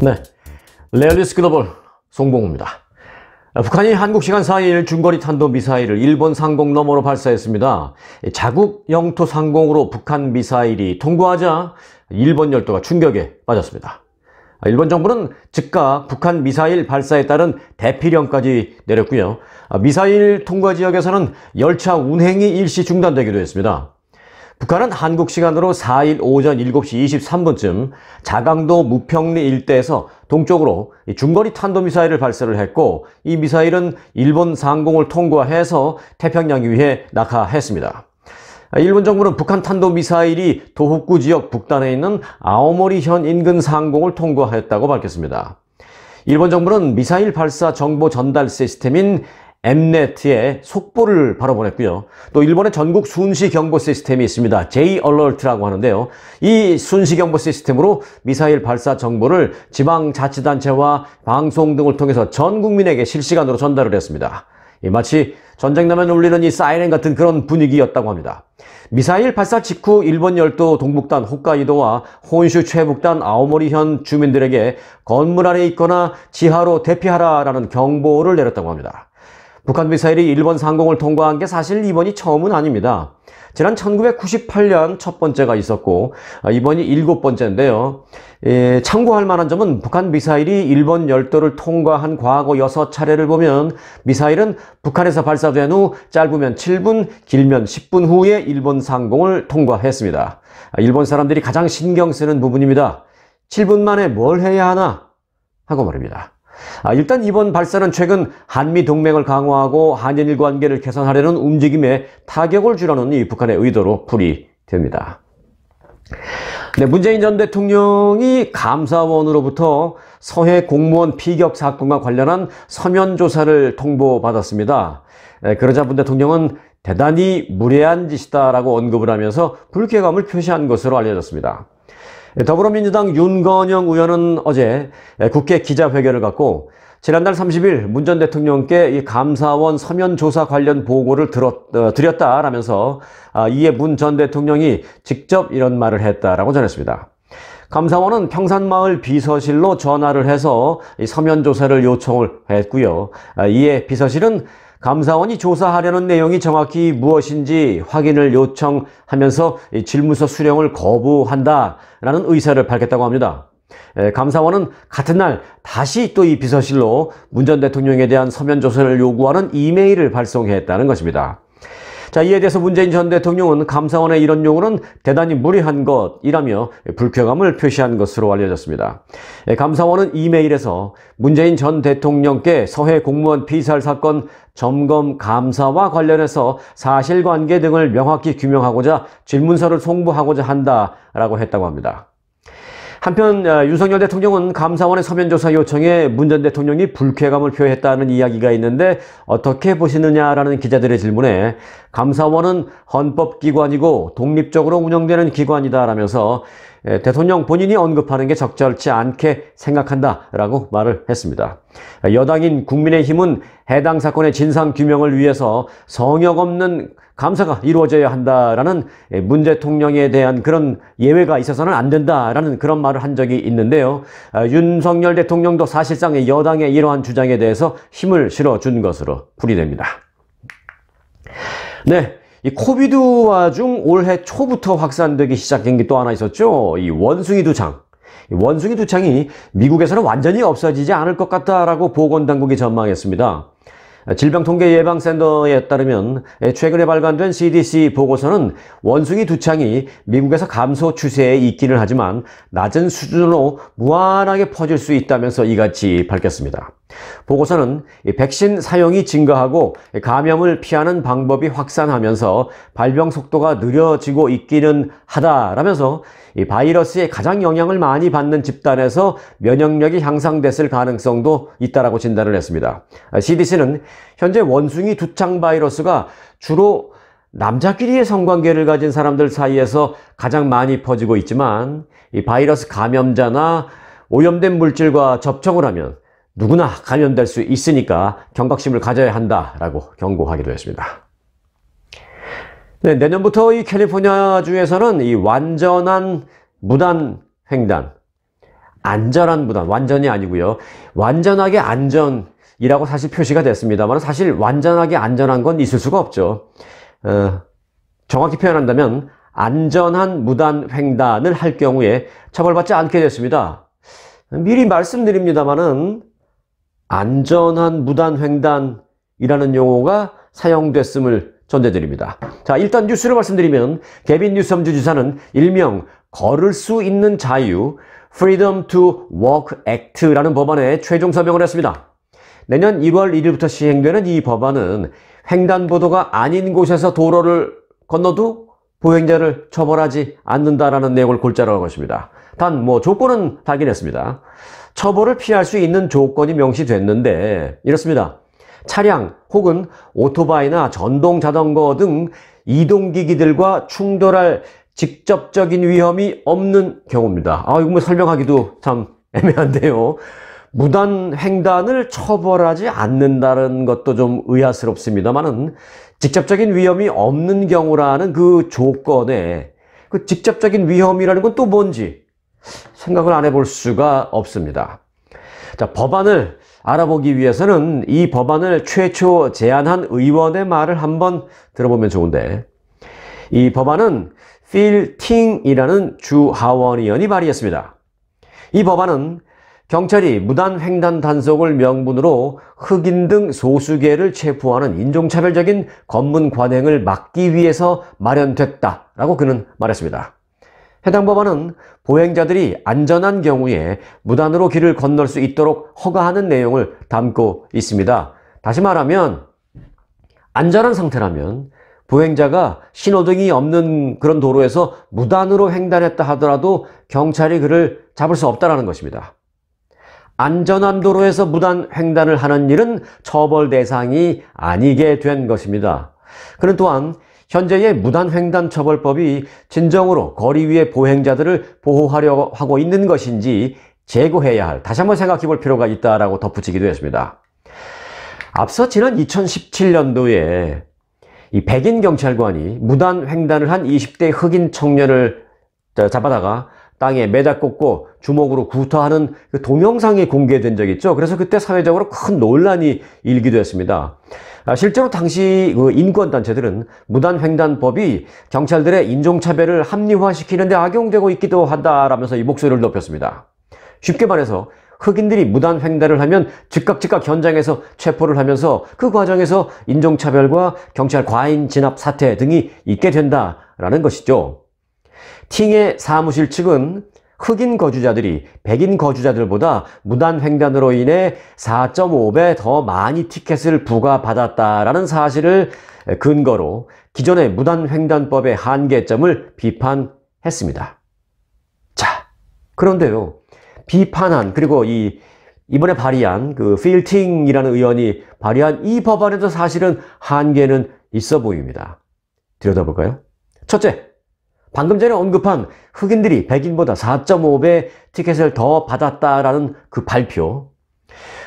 네, 레알리스 글로벌 송봉우입니다. 아, 북한이 한국 시간 4일 중거리 탄도 미사일을 일본 상공 너머로 발사했습니다. 자국 영토 상공으로 북한 미사일이 통과하자 일본 열도가 충격에 빠졌습니다. 아, 일본 정부는 즉각 북한 미사일 발사에 따른 대피령까지 내렸고요. 아, 미사일 통과 지역에서는 열차 운행이 일시 중단되기도 했습니다. 북한은 한국 시간으로 4일 오전 7시 23분쯤 자강도 무평리 일대에서 동쪽으로 중거리 탄도미사일을 발사를 했고 이 미사일은 일본 상공을 통과해서 태평양 위에 낙하했습니다. 일본 정부는 북한 탄도미사일이 도호쿠 지역 북단에 있는 아오모리현 인근 상공을 통과했다고 밝혔습니다. 일본 정부는 미사일 발사 정보 전달 시스템인 엠넷의 속보를 바로 보냈고요. 또 일본의 전국 순시 경보 시스템이 있습니다. J-Alert라고 하는데요. 이 순시 경보 시스템으로 미사일 발사 정보를 지방자치단체와 방송 등을 통해서 전 국민에게 실시간으로 전달을 했습니다. 마치 전쟁 나면 울리는 이 사이렌 같은 그런 분위기였다고 합니다. 미사일 발사 직후 일본 열도 동북단 홋카이도와 혼슈 최북단 아오모리현 주민들에게 건물 안에 있거나 지하로 대피하라라는 경보를 내렸다고 합니다. 북한 미사일이 일본 상공을 통과한 게 사실 이번이 처음은 아닙니다. 지난 1998년 첫 번째가 있었고 아, 이번이 일곱 번째인데요. 예, 참고할 만한 점은 북한 미사일이 일본 열도를 통과한 과거 여섯 차례를 보면 미사일은 북한에서 발사된 후 짧으면 7분, 길면 10분 후에 일본 상공을 통과했습니다. 아, 일본 사람들이 가장 신경 쓰는 부분입니다. 7분 만에 뭘 해야 하나 하고 말입니다. 아, 일단 이번 발사는 최근 한미 동맹을 강화하고 한연일 관계를 개선하려는 움직임에 타격을 주라는 이 북한의 의도로 풀이됩니다. 네, 문재인 전 대통령이 감사원으로부터 서해 공무원 피격 사건과 관련한 서면 조사를 통보받았습니다. 네, 그러자 문 대통령은 대단히 무례한 짓이다라고 언급을 하면서 불쾌감을 표시한 것으로 알려졌습니다. 더불어민주당 윤건영 의원은 어제 국회 기자회견을 갖고 지난달 30일 문 전 대통령께 이 감사원 서면 조사 관련 보고를 들었, 어, 드렸다라면서 아, 이에 문 전 대통령이 직접 이런 말을 했다라고 전했습니다. 감사원은 평산마을 비서실로 전화를 해서 이 서면 조사를 요청을 했고요. 아, 이에 비서실은 감사원이 조사하려는 내용이 정확히 무엇인지 확인을 요청하면서 질문서 수령을 거부한다라는 의사를 밝혔다고 합니다. 감사원은 같은 날 다시 또 이 비서실로 문 전 대통령에 대한 서면 조사를 요구하는 이메일을 발송했다는 것입니다. 자, 이에 대해서 문재인 전 대통령은 감사원의 이런 요구는 대단히 무리한 것이라며 불쾌감을 표시한 것으로 알려졌습니다. 예, 감사원은 이메일에서 문재인 전 대통령께 서해 공무원 피살 사건 점검 감사와 관련해서 사실관계 등을 명확히 규명하고자 질문서를 송부하고자 한다라고 했다고 합니다. 한편 아, 윤석열 대통령은 감사원의 서면조사 요청에 문 전 대통령이 불쾌감을 표했다는 이야기가 있는데 어떻게 보시느냐라는 기자들의 질문에 감사원은 헌법기관이고 독립적으로 운영되는 기관이다라면서 예, 대통령 본인이 언급하는 게 적절치 않게 생각한다라고 말을 했습니다. 여당인 국민의힘은 해당 사건의 진상규명을 위해서 성역 없는 감사가 이루어져야 한다라는 예, 문 대통령에 대한 그런 예외가 있어서는 안 된다라는 그런 말을 한 적이 있는데요. 아, 윤석열 대통령도 사실상 여당의 이러한 주장에 대해서 힘을 실어준 것으로 풀이됩니다. 네. 이 코비드 와중 올해 초부터 확산되기 시작된 게 또 하나 있었죠. 이 원숭이 두창. 원숭이 두창이 미국에서는 완전히 없어지지 않을 것 같다라고 보건당국이 전망했습니다. 질병통계예방센터에 따르면 최근에 발간된 CDC 보고서는 원숭이 두창이 미국에서 감소 추세에 있기는 하지만 낮은 수준으로 무한하게 퍼질 수 있다면서 이같이 밝혔습니다. 보고서는 백신 사용이 증가하고 감염을 피하는 방법이 확산하면서 발병 속도가 느려지고 있기는 하다라면서 이 바이러스에 가장 영향을 많이 받는 집단에서 면역력이 향상됐을 가능성도 있다라고 진단을 했습니다. 아, CDC는 현재 원숭이 두창 바이러스가 주로 남자끼리의 성관계를 가진 사람들 사이에서 가장 많이 퍼지고 있지만 이 바이러스 감염자나 오염된 물질과 접촉을 하면 누구나 감염될 수 있으니까 경각심을 가져야 한다라고 경고하기도 했습니다. 네, 내년부터 이 캘리포니아주에서는 이 완전한 무단 횡단, 안전한 무단, 완전이 아니고요. 완전하게 안전이라고 사실 표시가 됐습니다만 사실 완전하게 안전한 건 있을 수가 없죠. 어, 정확히 표현한다면 안전한 무단 횡단을 할 경우에 처벌받지 않게 됐습니다. 미리 말씀드립니다만은 안전한 무단 횡단이라는 용어가 사용됐음을 전제드립니다. 자, 일단 뉴스를 말씀드리면 개빈 뉴섬 주지사는 일명 걸을 수 있는 자유 Freedom to Walk Act라는 법안에 최종 서명을 했습니다. 내년 2월 1일부터 시행되는 이 법안은 횡단보도가 아닌 곳에서 도로를 건너도 보행자를 처벌하지 않는다라는 내용을 골자로 한 것입니다. 단 뭐 조건은 다긴 했습니다. 처벌을 피할 수 있는 조건이 명시됐는데 이렇습니다. 차량 혹은 오토바이나 전동 자전거 등 이동기기들과 충돌할 직접적인 위험이 없는 경우입니다. 아, 이거 뭐 설명하기도 참 애매한데요. 무단 횡단을 처벌하지 않는다는 것도 좀 의아스럽습니다만은 직접적인 위험이 없는 경우라는 그 조건에 그 직접적인 위험이라는 건 또 뭔지 생각을 안 해볼 수가 없습니다. 자, 법안을 알아보기 위해서는 이 법안을 최초 제안한 의원의 말을 한번 들어보면 좋은데 이 법안은 필팅이라는 주 하원 의원이 발의했습니다. 이 법안은 경찰이 무단 횡단 단속을 명분으로 흑인 등 소수계를 체포하는 인종차별적인 검문 관행을 막기 위해서 마련됐다라고 그는 말했습니다. 해당 법안은 보행자들이 안전한 경우에 무단으로 길을 건널 수 있도록 허가하는 내용을 담고 있습니다. 다시 말하면 안전한 상태라면 보행자가 신호등이 없는 그런 도로에서 무단으로 횡단했다 하더라도 경찰이 그를 잡을 수 없다는 것입니다. 안전한 도로에서 무단 횡단을 하는 일은 처벌 대상이 아니게 된 것입니다. 그는 또한 현재의 무단횡단처벌법이 진정으로 거리 위의 보행자들을 보호하려 하고 있는 것인지 재고해야 할, 다시 한번 생각해 볼 필요가 있다라고 덧붙이기도 했습니다. 앞서 지난 2017년도에 이 백인 경찰관이 무단 횡단을 한 20대 흑인 청년을 잡아다가 땅에 매자 꽂고 주먹으로 구타하는 그 동영상이 공개된 적이 있죠. 그래서 그때 사회적으로 큰 논란이 일기도 했습니다. 아, 실제로 당시 그 인권단체들은 무단횡단법이 경찰들의 인종차별을 합리화시키는데 악용되고 있기도 하다라면서 이 목소리를 높였습니다. 쉽게 말해서 흑인들이 무단횡단을 하면 즉각 즉각 현장에서 체포를 하면서 그 과정에서 인종차별과 경찰 과잉 진압 사태 등이 있게 된다라는 것이죠. 팅의 사무실 측은 흑인 거주자들이 백인 거주자들보다 무단횡단으로 인해 4.5배 더 많이 티켓을 부과받았다라는 사실을 근거로 기존의 무단횡단법의 한계점을 비판했습니다. 자, 그런데요. 비판한 그리고 이 이번에 발의한 그 필팅이라는 의원이 발의한 이 법안에도 사실은 한계는 있어 보입니다. 들여다볼까요? 첫째, 방금 전에 언급한 흑인들이 백인보다 4.5배 티켓을 더 받았다라는 그 발표.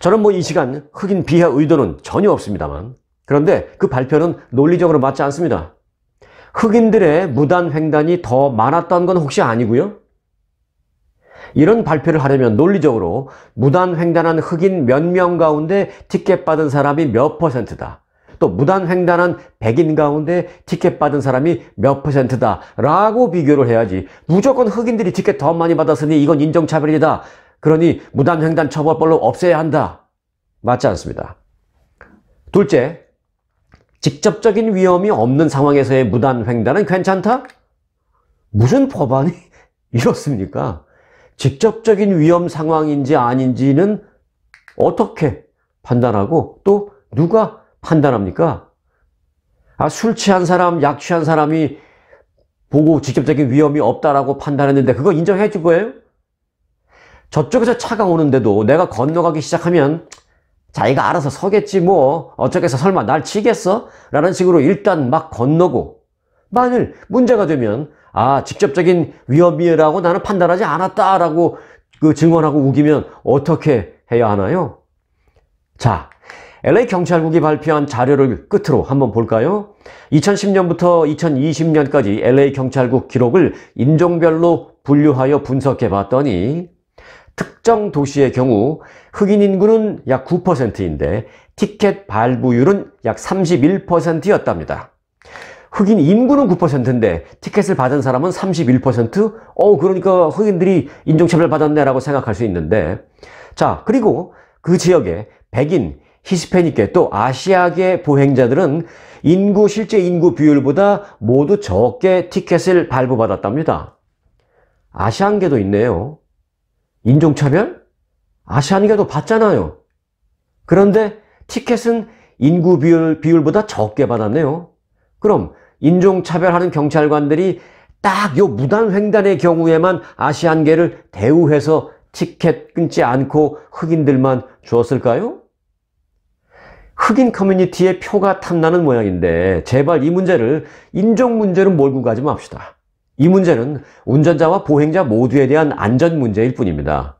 저는 뭐 이 시간 흑인 비하 의도는 전혀 없습니다만. 그런데 그 발표는 논리적으로 맞지 않습니다. 흑인들의 무단 횡단이 더 많았던 건 혹시 아니고요? 이런 발표를 하려면 논리적으로 무단 횡단한 흑인 몇 명 가운데 티켓 받은 사람이 몇 퍼센트다. 또 무단횡단한 백인 가운데 티켓 받은 사람이 몇 퍼센트다 라고 비교를 해야지 무조건 흑인들이 티켓 더 많이 받았으니 이건 인정차별이다 그러니 무단횡단 처벌벌로 없애야 한다 맞지 않습니다 둘째 직접적인 위험이 없는 상황에서의 무단횡단은 괜찮다? 무슨 법안이 이렇습니까? 직접적인 위험 상황인지 아닌지는 어떻게 판단하고 또 누가 판단합니까? 아, 술 취한 사람, 약 취한 사람이 보고 직접적인 위험이 없다라고 판단했는데 그거 인정해 줄 거예요? 저쪽에서 차가 오는데도 내가 건너가기 시작하면 자기가 알아서 서겠지 뭐 어쩌겠어 설마 날 치겠어? 라는 식으로 일단 막 건너고 만일 문제가 되면 아 직접적인 위험이라고 나는 판단하지 않았다라고 그 증언하고 우기면 어떻게 해야 하나요? 자 LA 경찰국이 발표한 자료를 끝으로 한번 볼까요? 2010년부터 2020년까지 LA 경찰국 기록을 인종별로 분류하여 분석해 봤더니 특정 도시의 경우 흑인 인구는 약 9%인데 티켓 발부율은 약 31%였답니다. 흑인 인구는 9%인데 티켓을 받은 사람은 31%? 어 그러니까 흑인들이 인종차별 받았네라고 생각할 수 있는데 자 그리고 그 지역에 백인, 히스패닉계 또 아시아계 보행자들은 인구 실제 인구 비율보다 모두 적게 티켓을 발부받았답니다. 아시안계도 있네요. 인종차별? 아시안계도 받잖아요. 그런데 티켓은 인구 비율, 비율보다 적게 받았네요. 그럼 인종차별하는 경찰관들이 딱 요 무단횡단의 경우에만 아시안계를 대우해서 티켓 끊지 않고 흑인들만 주었을까요? 흑인 커뮤니티의 표가 탐나는 모양인데 제발 이 문제를 인종 문제로 몰고 가지 맙시다. 이 문제는 운전자와 보행자 모두에 대한 안전 문제일 뿐입니다.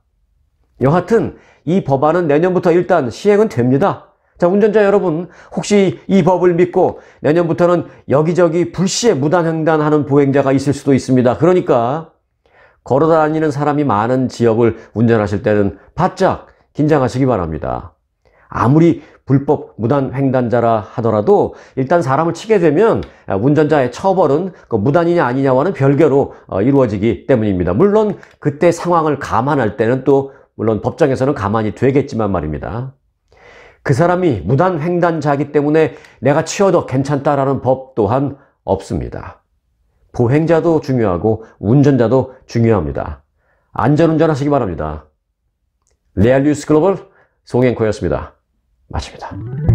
여하튼 이 법안은 내년부터 일단 시행은 됩니다. 자 운전자 여러분 혹시 이 법을 믿고 내년부터는 여기저기 불시에 무단횡단하는 보행자가 있을 수도 있습니다. 그러니까 걸어다니는 사람이 많은 지역을 운전하실 때는 바짝 긴장하시기 바랍니다. 아무리 불법 무단 횡단자라 하더라도 일단 사람을 치게 되면 운전자의 처벌은 그 무단이냐 아니냐와는 별개로 어, 이루어지기 때문입니다. 물론 그때 상황을 감안할 때는 또 물론 법정에서는 가만히 되겠지만 말입니다. 그 사람이 무단 횡단자기 때문에 내가 치워도 괜찮다라는 법 또한 없습니다. 보행자도 중요하고 운전자도 중요합니다. 안전운전 하시기 바랍니다. 레알뉴스 글로벌 송행코였습니다 마칩니다.